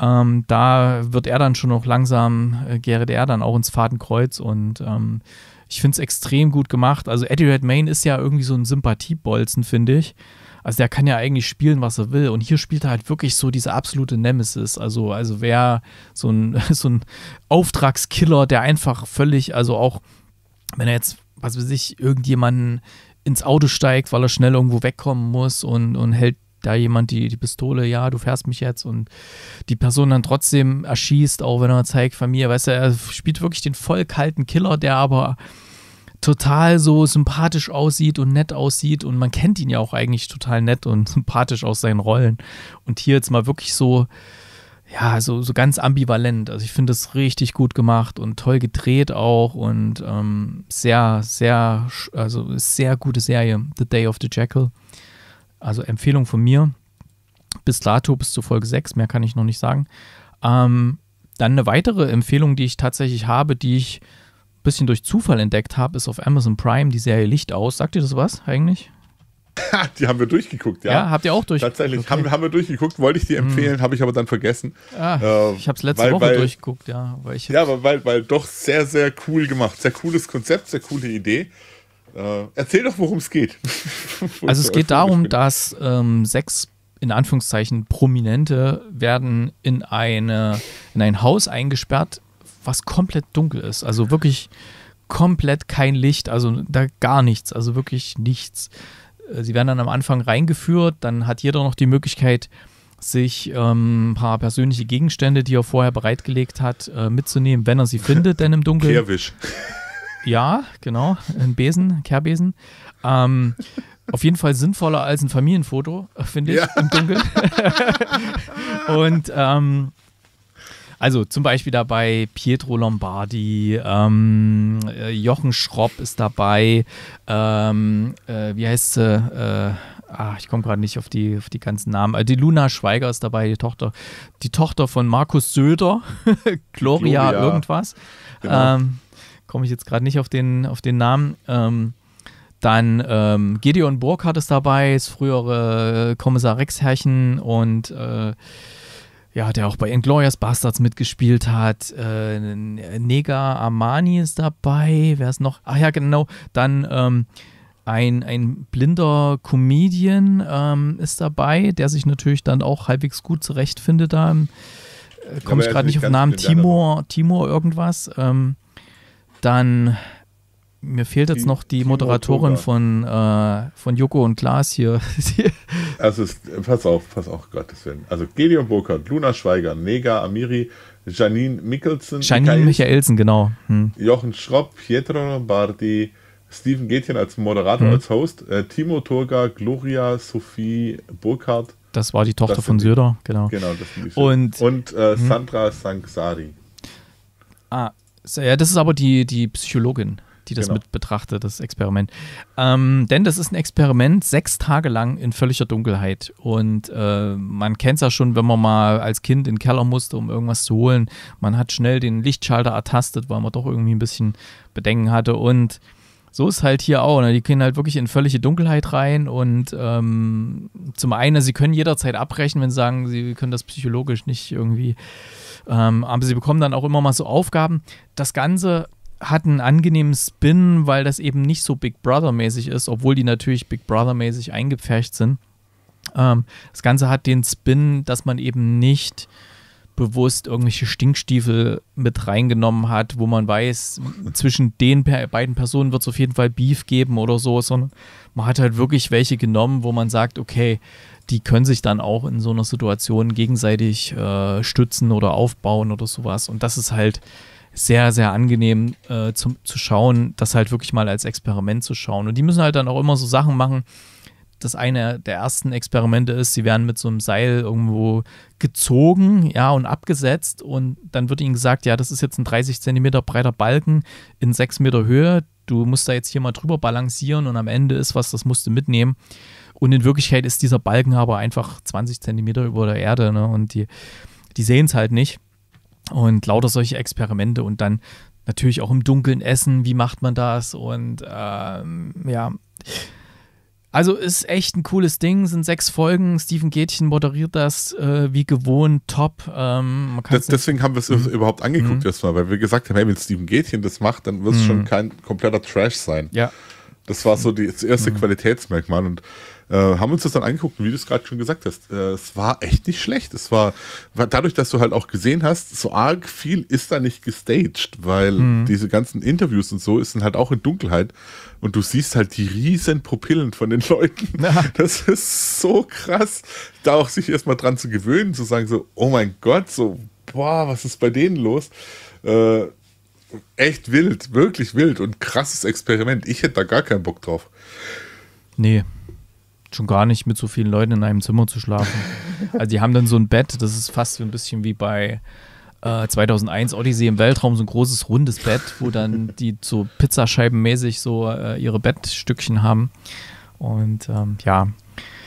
Ähm, da wird er dann schon noch langsam, äh, gerät er dann auch ins Fadenkreuz und ähm, ich finde es extrem gut gemacht. Also Eddie Redmayne ist ja irgendwie so ein Sympathiebolzen, finde ich. Also der kann ja eigentlich spielen, was er will. Und hier spielt er halt wirklich so diese absolute Nemesis. Also, also wer so ein, so ein Auftragskiller, der einfach völlig, also auch wenn er jetzt, was weiß ich, irgendjemanden ins Auto steigt, weil er schnell irgendwo wegkommen muss und, und hält da jemand die, die Pistole, ja, du fährst mich jetzt und die Person dann trotzdem erschießt, auch wenn er zeigt, Familie, weißt du, er spielt wirklich den voll kalten Killer, der aber total so sympathisch aussieht und nett aussieht und man kennt ihn ja auch eigentlich total nett und sympathisch aus seinen Rollen. Und hier jetzt mal wirklich so, ja, so, so ganz ambivalent. Also ich finde es richtig gut gemacht und toll gedreht auch und ähm, sehr, sehr, also sehr gute Serie, The Day of the Jackal. Also Empfehlung von mir. Bis dato, bis zu Folge 6, mehr kann ich noch nicht sagen. Ähm, dann eine weitere Empfehlung, die ich tatsächlich habe, die ich bisschen durch Zufall entdeckt habe, ist auf Amazon Prime die Serie Licht aus. Sagt ihr das was eigentlich? die haben wir durchgeguckt, ja. Ja, habt ihr auch durchgeguckt? Tatsächlich, okay. haben, haben wir durchgeguckt, wollte ich dir hm. empfehlen, hm. habe ich aber dann vergessen. Ah, äh, ich habe es letzte weil, Woche weil, durchgeguckt, ja. Weil ich ja, weil, weil, weil doch sehr, sehr cool gemacht. Sehr cooles Konzept, sehr coole Idee. Äh, erzähl doch, worum es geht. also es geht darum, dass ähm, sechs in Anführungszeichen Prominente werden in, eine, in ein Haus eingesperrt, was komplett dunkel ist. Also wirklich komplett kein Licht, also da gar nichts, also wirklich nichts. Äh, sie werden dann am Anfang reingeführt, dann hat jeder noch die Möglichkeit, sich ähm, ein paar persönliche Gegenstände, die er vorher bereitgelegt hat, äh, mitzunehmen, wenn er sie findet, denn im Dunkeln. Kehrwisch. Ja, genau, ein Besen, Kehrbesen. Ähm, auf jeden Fall sinnvoller als ein Familienfoto, äh, finde ich, ja. im Dunkeln. und ähm, also zum Beispiel dabei Pietro Lombardi, ähm, äh, Jochen Schropp ist dabei, ähm, äh, wie heißt sie? Äh, ah, ich komme gerade nicht auf die, auf die ganzen Namen. Äh, die Luna Schweiger ist dabei, die Tochter, die Tochter von Markus Söder, Gloria, Gloria, irgendwas. Genau. Ähm, komme ich jetzt gerade nicht auf den, auf den Namen. Ähm, dann ähm, Gedeon Burkhardt ist dabei, ist frühere äh, Kommissar Rex Herrchen und äh, ja, der auch bei Inglourious Bastards mitgespielt hat. Äh, Nega Armani ist dabei. Wer ist noch? Ach ja, genau. Dann ähm, ein, ein blinder Comedian ähm, ist dabei, der sich natürlich dann auch halbwegs gut zurechtfindet da. Äh, Komme ich gerade nicht auf den Namen. Timor, Timor irgendwas. Ähm, dann mir fehlt jetzt die, noch die, Moderatorin von, äh, von Joko und Klaas hier. also, ist, pass auf, pass auf, Gottes Willen. Also, Gedeon Burkhardt, Luna Schweiger, Nega Amiri, Janine Mickelson. Janine Geil, Michaelsen, genau. Hm. Jochen Schropp, Pietro Bardi, Steven Gätchen als Moderator, hm. als Host, äh, Timo Turga, Gloria, Sophie Burkhardt. Das war die Tochter von Söder, die, genau. Genau, das sind die Und, und äh, hm. Sandra Sanksari. Ah, ja, das ist aber die, die Psychologin die das genau. mit betrachtet, das Experiment. Ähm, denn das ist ein Experiment sechs Tage lang in völliger Dunkelheit. Und äh, man kennt es ja schon, wenn man mal als Kind in den Keller musste, um irgendwas zu holen. Man hat schnell den Lichtschalter ertastet, weil man doch irgendwie ein bisschen Bedenken hatte. Und so ist halt hier auch. Ne? Die gehen halt wirklich in völlige Dunkelheit rein und ähm, zum einen, sie können jederzeit abbrechen, wenn sie sagen, sie können das psychologisch nicht irgendwie. Ähm, aber sie bekommen dann auch immer mal so Aufgaben. Das Ganze hat einen angenehmen Spin, weil das eben nicht so Big Brother-mäßig ist, obwohl die natürlich Big Brother-mäßig eingepfercht sind. Ähm, das Ganze hat den Spin, dass man eben nicht bewusst irgendwelche Stinkstiefel mit reingenommen hat, wo man weiß, zwischen den beiden Personen wird es auf jeden Fall Beef geben oder so, sondern man hat halt wirklich welche genommen, wo man sagt, okay, die können sich dann auch in so einer Situation gegenseitig äh, stützen oder aufbauen oder sowas. Und das ist halt sehr, sehr angenehm äh, zum, zu schauen, das halt wirklich mal als Experiment zu schauen. Und die müssen halt dann auch immer so Sachen machen. Das eine der ersten Experimente ist, sie werden mit so einem Seil irgendwo gezogen, ja, und abgesetzt. Und dann wird ihnen gesagt, ja, das ist jetzt ein 30 Zentimeter breiter Balken in 6 Meter Höhe. Du musst da jetzt hier mal drüber balancieren und am Ende ist was, das musst du mitnehmen. Und in Wirklichkeit ist dieser Balken aber einfach 20 Zentimeter über der Erde, ne? Und die, die sehen es halt nicht. Und lauter solche Experimente und dann natürlich auch im Dunkeln essen, wie macht man das? Und ähm, ja. Also ist echt ein cooles Ding, sind sechs Folgen. Steven Gätchen moderiert das äh, wie gewohnt, top. Ähm, das, deswegen haben wir es mhm. überhaupt angeguckt mhm. erstmal, weil wir gesagt haben, hey, wenn Steven Gätchen das macht, dann wird es mhm. schon kein kompletter Trash sein. Ja. Das war so die, das erste mhm. Qualitätsmerkmal und äh, haben uns das dann angeguckt, wie du es gerade schon gesagt hast. Äh, es war echt nicht schlecht. Es war, war, dadurch, dass du halt auch gesehen hast, so arg viel ist da nicht gestaged, weil mhm. diese ganzen Interviews und so ist dann halt auch in Dunkelheit und du siehst halt die riesen Pupillen von den Leuten. Ja. Das ist so krass, da auch sich erstmal dran zu gewöhnen, zu sagen so, oh mein Gott, so, boah, was ist bei denen los? Äh, echt wild, wirklich wild und krasses Experiment. Ich hätte da gar keinen Bock drauf. Nee, Schon gar nicht mit so vielen Leuten in einem Zimmer zu schlafen. also die haben dann so ein Bett, das ist fast so ein bisschen wie bei äh, 2001 Odyssey im Weltraum, so ein großes rundes Bett, wo dann die so pizzascheibenmäßig so äh, ihre Bettstückchen haben. Und ähm, ja,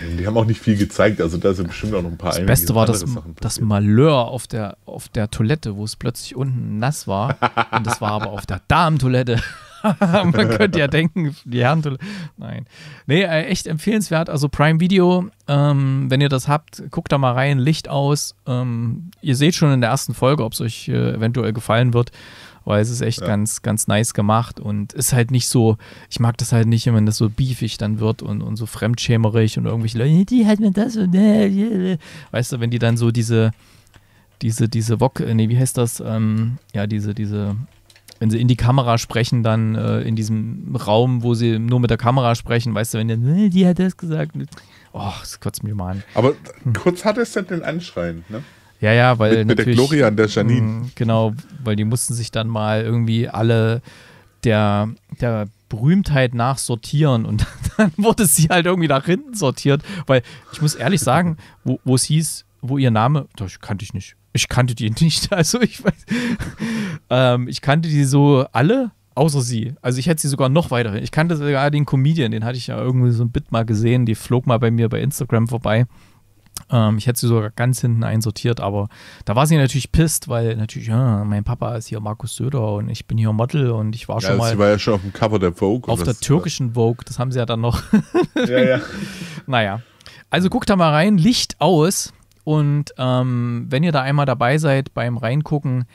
die haben auch nicht viel gezeigt, also da sind bestimmt auch noch ein paar Das Beste war das, das Malheur auf der, auf der Toilette, wo es plötzlich unten nass war. und das war aber auf der Darmtoilette. Man könnte ja denken, die Herrentoilette. Nein. Nee, äh, echt empfehlenswert. Also Prime Video, ähm, wenn ihr das habt, guckt da mal rein, Licht aus. Ähm, ihr seht schon in der ersten Folge, ob es euch äh, eventuell gefallen wird weil es ist echt ja. ganz, ganz nice gemacht und ist halt nicht so, ich mag das halt nicht, wenn das so beefig dann wird und, und so fremdschämerig und irgendwelche Leute, die hat mir das und weißt du, wenn die dann so diese, diese, diese Wok, äh, nee, wie heißt das, ähm, ja, diese, diese, wenn sie in die Kamera sprechen, dann äh, in diesem Raum, wo sie nur mit der Kamera sprechen, weißt du, wenn die, die hat das gesagt, oh, das kotzt mich mal an. Aber hm. kurz hatte es dann den Anschreien, ne? Ja, ja, weil mit, mit der Gloria an der mm, Janine. genau, weil die mussten sich dann mal irgendwie alle der, der Berühmtheit nach sortieren und dann wurde sie halt irgendwie nach hinten sortiert, weil ich muss ehrlich sagen, wo, es hieß, wo ihr Name, das kannte ich nicht. Ich kannte die nicht, also ich weiß. Ähm, ich kannte die so alle, außer sie. Also ich hätte sie sogar noch weiter. Ich kannte sogar den Comedian, den hatte ich ja irgendwie so ein Bit mal gesehen, die flog mal bei mir bei Instagram vorbei. Ähm, ich hätte sie sogar ganz hinten einsortiert, aber da war sie natürlich pisst, weil natürlich, ja, ah, mein Papa ist hier Markus Söder und ich bin hier Model und ich war ja, schon mal. Sie war ja schon auf dem Cover der Vogue. Auf der türkischen Vogue, das haben sie ja dann noch. ja, ja. Naja. Also guckt da mal rein, Licht aus. Und ähm, wenn ihr da einmal dabei seid beim Reingucken,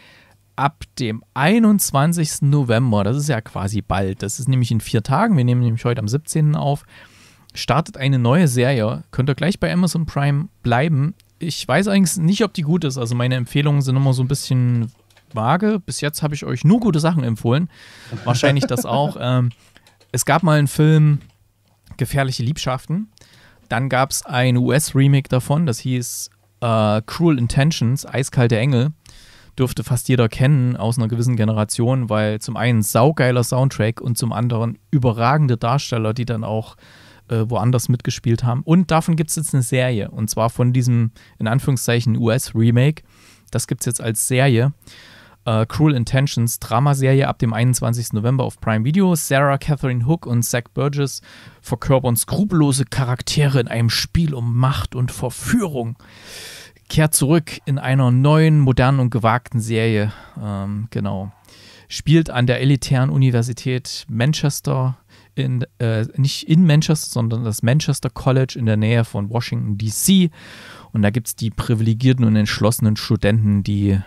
ab dem 21. November, das ist ja quasi bald, das ist nämlich in vier Tagen, wir nehmen nämlich heute am 17. auf, startet eine neue Serie. Könnt ihr gleich bei Amazon Prime bleiben. Ich weiß eigentlich nicht, ob die gut ist. Also meine Empfehlungen sind immer so ein bisschen vage. Bis jetzt habe ich euch nur gute Sachen empfohlen. Wahrscheinlich das auch. Ähm, es gab mal einen Film Gefährliche Liebschaften. Dann gab es ein US-Remake davon, das hieß äh, Cruel Intentions, Eiskalte Engel. Dürfte fast jeder kennen aus einer gewissen Generation, weil zum einen saugeiler Soundtrack und zum anderen überragende Darsteller, die dann auch äh, woanders mitgespielt haben. Und davon gibt es jetzt eine Serie. Und zwar von diesem, in Anführungszeichen, US-Remake. Das gibt es jetzt als Serie. Äh, Cruel Intentions, Dramaserie ab dem 21. November auf Prime Video. Sarah Catherine Hook und Zach Burgess verkörpern skrupellose Charaktere in einem Spiel um Macht und Verführung. Kehrt zurück in einer neuen, modernen und gewagten Serie. Ähm, genau. Spielt an der elitären Universität Manchester in, äh, nicht in Manchester, sondern das Manchester College in der Nähe von Washington, D.C. Und da gibt es die privilegierten und entschlossenen Studenten, die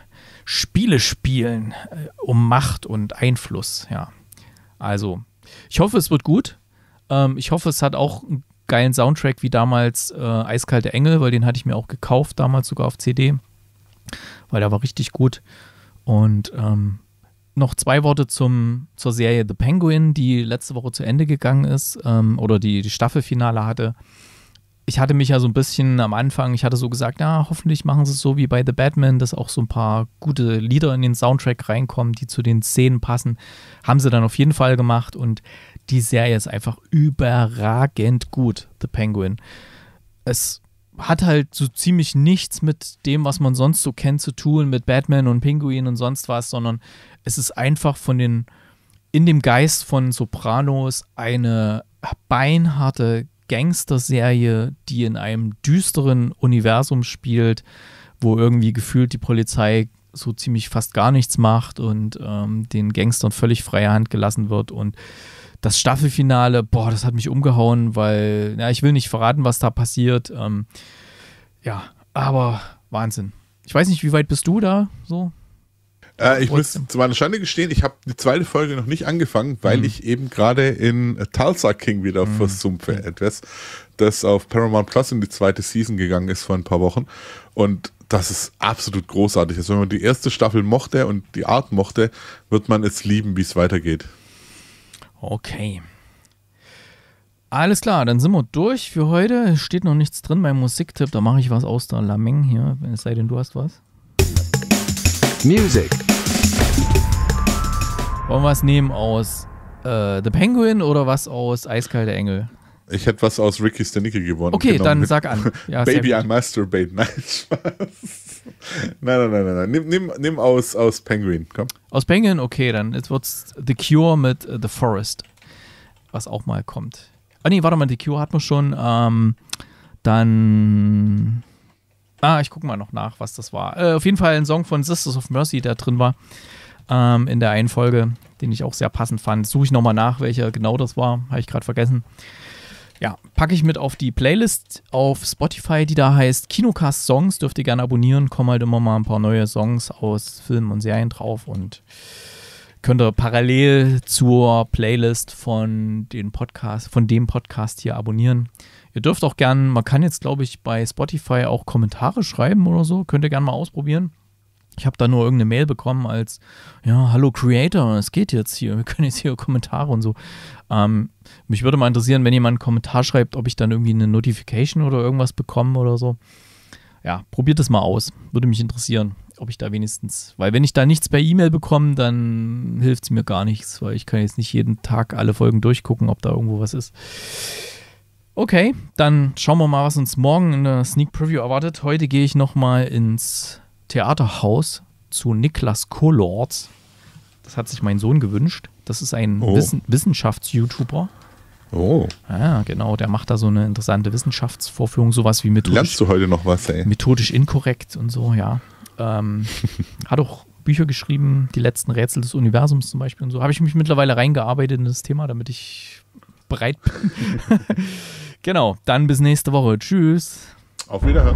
Spiele spielen äh, um Macht und Einfluss. Ja, also ich hoffe, es wird gut. Ähm, ich hoffe, es hat auch einen geilen Soundtrack wie damals äh, Eiskalte Engel, weil den hatte ich mir auch gekauft, damals sogar auf CD, weil der war richtig gut. Und ähm, noch zwei Worte zum, zur Serie The Penguin, die letzte Woche zu Ende gegangen ist ähm, oder die, die Staffelfinale hatte. Ich hatte mich ja so ein bisschen am Anfang, ich hatte so gesagt, ja, hoffentlich machen sie es so wie bei The Batman, dass auch so ein paar gute Lieder in den Soundtrack reinkommen, die zu den Szenen passen. Haben sie dann auf jeden Fall gemacht und die Serie ist einfach überragend gut, The Penguin. Es hat halt so ziemlich nichts mit dem, was man sonst so kennt, zu tun, mit Batman und Pinguin und sonst was, sondern es ist einfach von den, in dem Geist von Sopranos eine beinharte Gangster-Serie, die in einem düsteren Universum spielt, wo irgendwie gefühlt die Polizei so ziemlich fast gar nichts macht und ähm, den Gangstern völlig freie Hand gelassen wird. Und das Staffelfinale, boah, das hat mich umgehauen, weil, ja, ich will nicht verraten, was da passiert. Ähm, ja, aber Wahnsinn. Ich weiß nicht, wie weit bist du da so? Äh, ich muss zu meiner Schande gestehen, ich habe die zweite Folge noch nicht angefangen, weil mhm. ich eben gerade in Tulsa King wieder mhm. versumpfe etwas, das auf Paramount Plus in die zweite Season gegangen ist vor ein paar Wochen. Und das ist absolut großartig. Also wenn man die erste Staffel mochte und die Art mochte, wird man es lieben, wie es weitergeht. Okay. Alles klar, dann sind wir durch für heute. Steht noch nichts drin beim Musiktipp. Da mache ich was aus der Lameng hier, es sei denn, du hast was. Music. Wollen wir was nehmen aus äh, The Penguin oder was aus Eiskalte Engel? Ich hätte was aus Ricky Stenicki gewonnen. Okay, genau, dann sag an. Ja, Baby, I masturbate. Nein, Spaß. Nein, nein, nein, nein. nein. Nimm, nimm, nimm aus, aus Penguin, komm. Aus Penguin, okay, dann jetzt wird's The Cure mit äh, The Forest. Was auch mal kommt. Ah, nee, warte mal, The Cure hatten wir schon. Ähm, dann. Ah, ich gucke mal noch nach, was das war. Äh, auf jeden Fall ein Song von Sisters of Mercy, der drin war ähm, in der einen Folge, den ich auch sehr passend fand. Suche ich nochmal nach, welcher genau das war. Habe ich gerade vergessen. Ja, packe ich mit auf die Playlist auf Spotify, die da heißt Kinocast Songs. Dürft ihr gerne abonnieren. Kommen halt immer mal ein paar neue Songs aus Filmen und Serien drauf und könnt ihr parallel zur Playlist von, den Podcast, von dem Podcast hier abonnieren. Ihr dürft auch gerne, man kann jetzt, glaube ich, bei Spotify auch Kommentare schreiben oder so. Könnt ihr gerne mal ausprobieren. Ich habe da nur irgendeine Mail bekommen als, ja, hallo Creator, es geht jetzt hier, wir können jetzt hier Kommentare und so. Ähm, mich würde mal interessieren, wenn jemand einen Kommentar schreibt, ob ich dann irgendwie eine Notification oder irgendwas bekomme oder so. Ja, probiert das mal aus. Würde mich interessieren, ob ich da wenigstens, weil wenn ich da nichts per E-Mail bekomme, dann hilft es mir gar nichts, weil ich kann jetzt nicht jeden Tag alle Folgen durchgucken, ob da irgendwo was ist. Okay, dann schauen wir mal, was uns morgen in der Sneak Preview erwartet. Heute gehe ich nochmal ins Theaterhaus zu Niklas Kollorz. Das hat sich mein Sohn gewünscht. Das ist ein oh. Wissen, Wissenschafts-YouTuber. Oh. Ja, genau. Der macht da so eine interessante Wissenschaftsvorführung, sowas wie methodisch. Lernst du heute noch was, ey? Methodisch inkorrekt und so, ja. Ähm, hat auch Bücher geschrieben, die letzten Rätsel des Universums zum Beispiel und so. Habe ich mich mittlerweile reingearbeitet in das Thema, damit ich bereit bin. genau, dann bis nächste Woche. Tschüss. Auf Wiederhören.